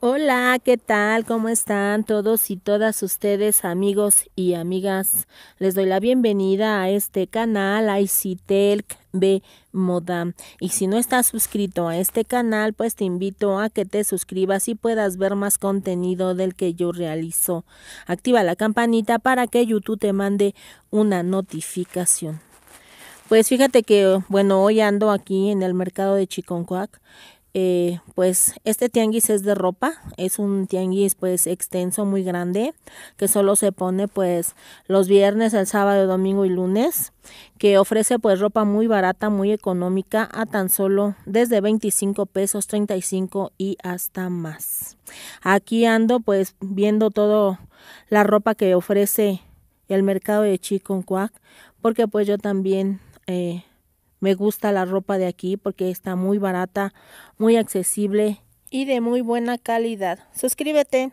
Hola, ¿qué tal? ¿Cómo están todos y todas ustedes, amigos y amigas? Les doy la bienvenida a este canal ICTELC B Moda. Y si no estás suscrito a este canal, pues te invito a que te suscribas y puedas ver más contenido del que yo realizo. Activa la campanita para que YouTube te mande una notificación. Pues fíjate que, bueno, hoy ando aquí en el mercado de Chiconcuac eh, pues este tianguis es de ropa, es un tianguis pues extenso, muy grande, que solo se pone pues los viernes, el sábado, domingo y lunes, que ofrece pues ropa muy barata, muy económica, a tan solo desde 25 pesos, 35 y hasta más. Aquí ando pues viendo todo la ropa que ofrece el mercado de cuac porque pues yo también eh, me gusta la ropa de aquí porque está muy barata, muy accesible y de muy buena calidad. Suscríbete.